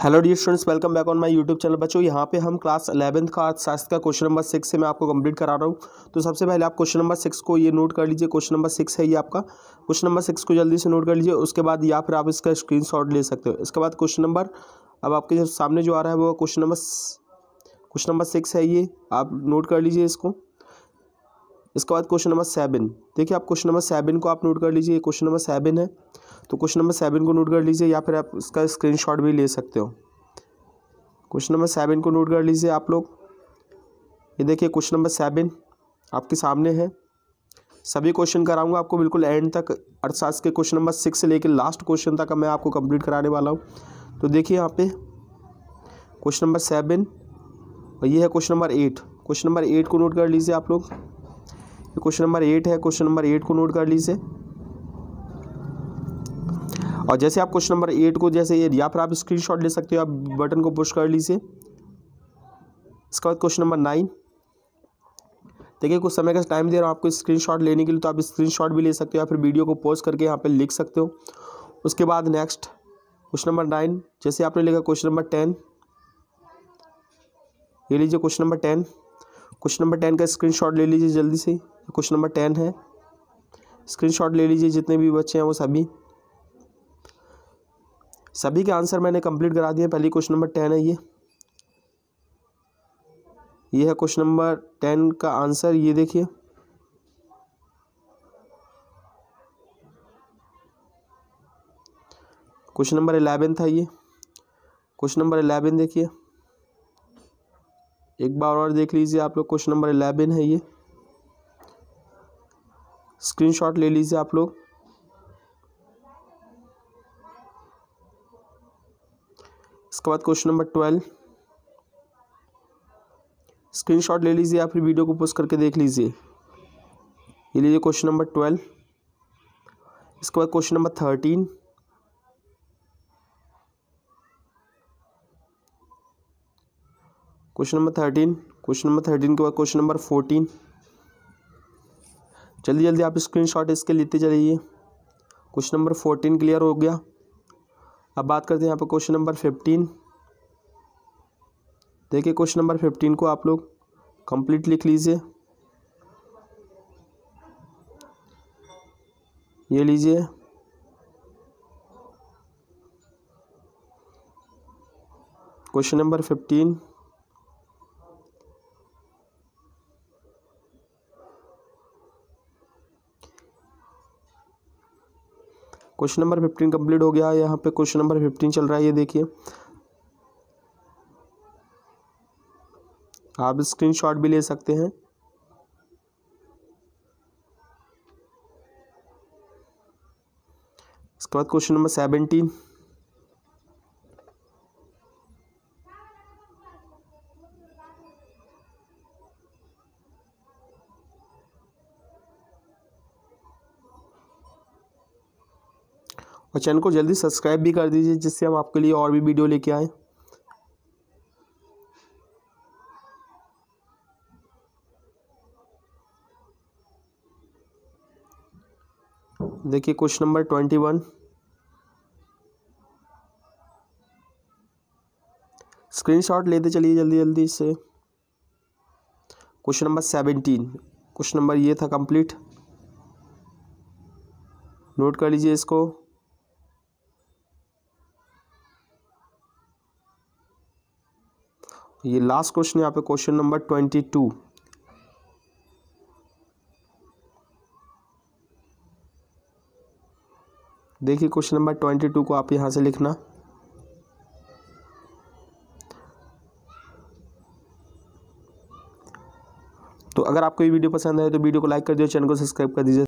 hello the students welcome back on my YouTube channel बच्चों यहाँ पे हम क्लास अलेवंथ का अर्थशास्त्र का क्वेश्चन नंबर सिक्स से मैं आपको कंप्लीट करा रहा हूँ तो सबसे पहले आप क्वेश्चन नंबर सिक्स को ये नोट कर लीजिए क्वेश्चन नंबर सिक्स है ये आपका क्वेश्चन नंबर सिक्स को जल्दी से नोट कर लीजिए उसके बाद या फिर आप इसका स्क्रीन ले सकते हो इसके बाद क्वेश्चन नंबर अब आपके सामने जो आ रहा है वो question number question number six है ये आप नोट कर लीजिए इसको इसके बाद क्वेश्चन नंबर सेवन देखिए आप क्वेश्चन नंबर सेवन को आप नोट कर लीजिए क्वेश्चन नंबर सेवन है तो क्वेश्चन नंबर सेवन को नोट कर लीजिए या फिर आप इसका स्क्रीन भी ले सकते हो क्वेश्चन नंबर सेवन को नोट कर लीजिए आप लोग ये देखिए क्वेश्चन नंबर सेवन आपके सामने है सभी क्वेश्चन कराऊंगा आपको बिल्कुल एंड तक अर्थशास्त्र के क्वेश्चन नंबर सिक्स से लेकर लास्ट क्वेश्चन तक मैं आपको कंप्लीट कराने वाला हूँ तो देखिए यहाँ पे क्वेश्चन नंबर सेवन और ये है question number eight question number eight को नोट कर लीजिए आप लोग क्वेश्चन नंबर एट है क्वेश्चन नंबर एट को नोट कर लीजिए और जैसे आप क्वेश्चन नंबर एट को जैसे ये या फिर आप स्क्रीनशॉट ले सकते हो आप बटन को पुश कर लीजिए इसके बाद क्वेश्चन नंबर नाइन देखिए कुछ समय का टाइम दे रहा हूँ आपको स्क्रीनशॉट लेने के लिए तो आप स्क्रीनशॉट भी ले सकते हो या फिर वीडियो को पॉज करके यहाँ पे लिख सकते हो उसके बाद नेक्स्ट क्वेश्चन नंबर नाइन जैसे आपने लिखा क्वेश्चन नंबर टेन ये लीजिए question number ten question number ten का स्क्रीन ले लीजिए जल्दी से क्वेश्चन नंबर टेन है स्क्रीनशॉट ले लीजिए जितने भी बच्चे हैं वो सभी सभी के आंसर मैंने कंप्लीट करा दिए पहले क्वेश्चन नंबर टेन है ये ये है क्वेश्चन नंबर टेन का आंसर ये देखिए क्वेश्चन नंबर इलेवन था ये क्वेश्चन नंबर इलेवन देखिए एक बार और देख लीजिए आप लोग क्वेश्चन नंबर इलेवन है ये स्क्रीनशॉट ले लीजिए आप लोग इसके बाद क्वेश्चन नंबर ट्वेल्व स्क्रीनशॉट ले लीजिए या फिर वीडियो को पोस्ट करके देख लीजिए ये लीजिए क्वेश्चन नंबर ट्वेल्व इसके बाद question number thirteen question number thirteen question number thirteen के बाद क्वेश्चन नंबर फोर्टीन जल्दी जल्दी आप स्क्रीनशॉट इसके लेते चलिए क्वेश्चन नंबर फोर्टीन क्लियर हो गया अब बात करते हैं यहाँ पर क्वेश्चन नंबर फिफ्टीन देखिए क्वेश्चन नंबर फिफ्टीन को आप लोग कंप्लीट लिख लीजिए ये लीजिए question number fifteen question number fifteen complete हो गया है यहाँ पे क्वेश्चन नंबर फिफ्टीन चल रहा है ये देखिए आप स्क्रीनशॉट भी ले सकते हैं इसके बाद क्वेश्चन नंबर सेवेंटीन और चैनल को जल्दी सब्सक्राइब भी कर दीजिए जिससे हम आपके लिए और भी वीडियो लेके आए देखिए question number twenty one screenshot लेते चलिए जल्दी जल्दी इससे question number seventeen question number ये था कंप्लीट नोट कर लीजिए इसको तो ये लास्ट क्वेश्चन यहाँ पे क्वेश्चन नंबर ट्वेंटी टू देखिए क्वेश्चन नंबर ट्वेंटी टू को आप यहाँ से लिखना तो अगर आपको ये वीडियो पसंद आए तो वीडियो को लाइक कर दीजिए चैनल को सब्सक्राइब कर दीजिए